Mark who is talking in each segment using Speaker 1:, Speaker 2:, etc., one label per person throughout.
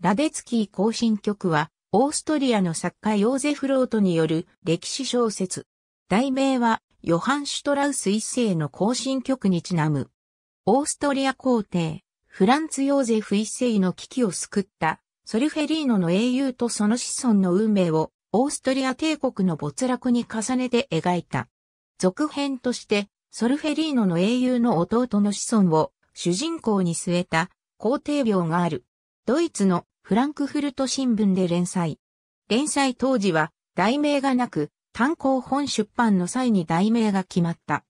Speaker 1: ラデツキー行進曲は、オーストリアの作家ヨーゼフ・ロートによる歴史小説。題名は、ヨハン・シュトラウス一世の行進曲にちなむ。オーストリア皇帝、フランツ・ヨーゼフ一世の危機を救った、ソルフェリーノの英雄とその子孫の運命を、オーストリア帝国の没落に重ねて描いた。続編として、ソルフェリーノの英雄の弟の子孫を主人公に据えた皇帝病がある。ドイツのフランクフルト新聞で連載。連載当時は題名がなく、単行本出版の際に題名が決まった。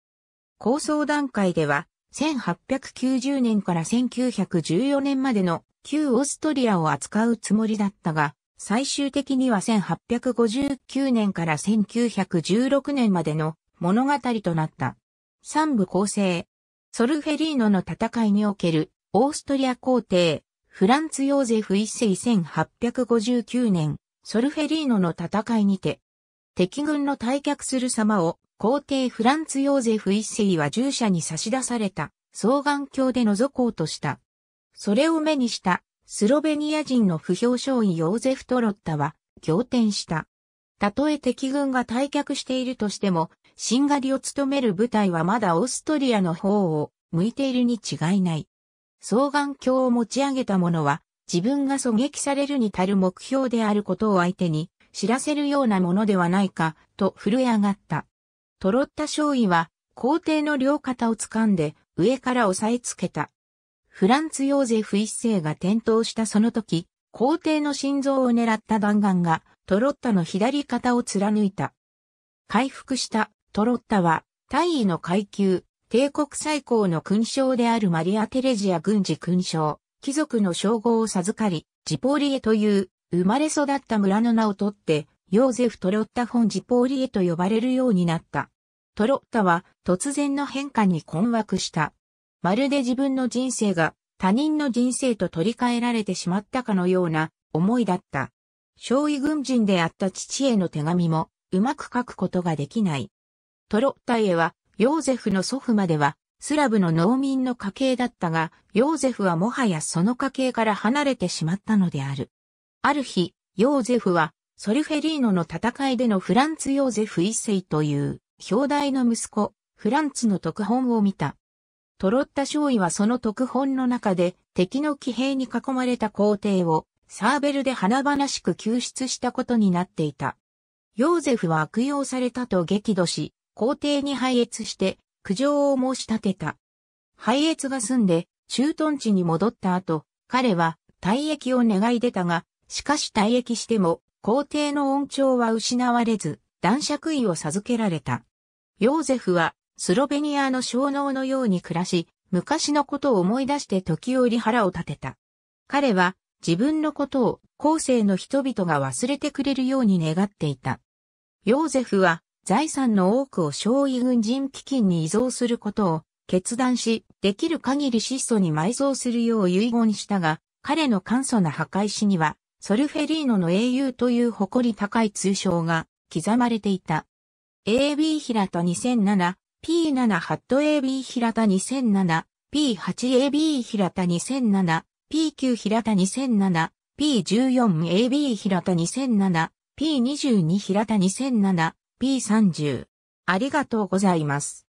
Speaker 1: 構想段階では、1890年から1914年までの旧オーストリアを扱うつもりだったが、最終的には1859年から1916年までの物語となった。三部構成。ソルフェリーノの戦いにおけるオーストリア皇帝、フランツ・ヨーゼフ一世1859年、ソルフェリーノの戦いにて、敵軍の退却する様を、皇帝フランツ・ヨーゼフ一世は従者に差し出された、双眼鏡で覗こうとした。それを目にした、スロベニア人の不評少尉ヨーゼフ・トロッタは、仰天した。たとえ敵軍が退却しているとしても、シんがりを務める部隊はまだオーストリアの方を向いているに違いない。双眼鏡を持ち上げた者は、自分が狙撃されるに足る目標であることを相手に知らせるようなものではないか、と震え上がった。トロッタ少尉は、皇帝の両肩を掴んで、上から押さえつけた。フランツ・ヨーゼフ一世が転倒したその時、皇帝の心臓を狙った弾丸が、トロッタの左肩を貫いた。回復したトロッタは、大尉の階級、帝国最高の勲章であるマリア・テレジア軍事勲章、貴族の称号を授かり、ジポーリエという生まれ育った村の名を取って、ヨーゼフ・トロッタ・フォン・ジポーリエと呼ばれるようになった。トロッタは突然の変化に困惑した。まるで自分の人生が他人の人生と取り替えられてしまったかのような思いだった。少尉軍人であった父への手紙もうまく書くことができない。トロッタへはヨーゼフの祖父までは、スラブの農民の家系だったが、ヨーゼフはもはやその家系から離れてしまったのである。ある日、ヨーゼフは、ソルフェリーノの戦いでのフランツ・ヨーゼフ一世という、表題の息子、フランツの特本を見た。トロッタ少尉はその特本の中で、敵の騎兵に囲まれた皇帝を、サーベルで華々しく救出したことになっていた。ヨーゼフは悪用されたと激怒し、皇帝に拝謁して、苦情を申し立てた。拝謁が済んで、駐屯地に戻った後、彼は退役を願い出たが、しかし退役しても、皇帝の恩寵は失われず、男爵位を授けられた。ヨーゼフは、スロベニアの小脳のように暮らし、昔のことを思い出して時折腹を立てた。彼は、自分のことを後世の人々が忘れてくれるように願っていた。ヨーゼフは、財産の多くを傷痍軍人基金に依存することを決断し、できる限り質素に埋葬するよう遺言したが、彼の簡素な墓石には、ソルフェリーノの英雄という誇り高い通称が刻まれていた。AB 平田 2007P7 ハット AB 平田 2007P8AB 平田 2007P9 平田 2007P14AB 平田 2007P22 平田2007 P30。ありがとうございます。